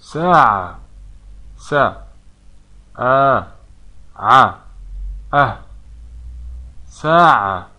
ساعة س آ ع أه ساعة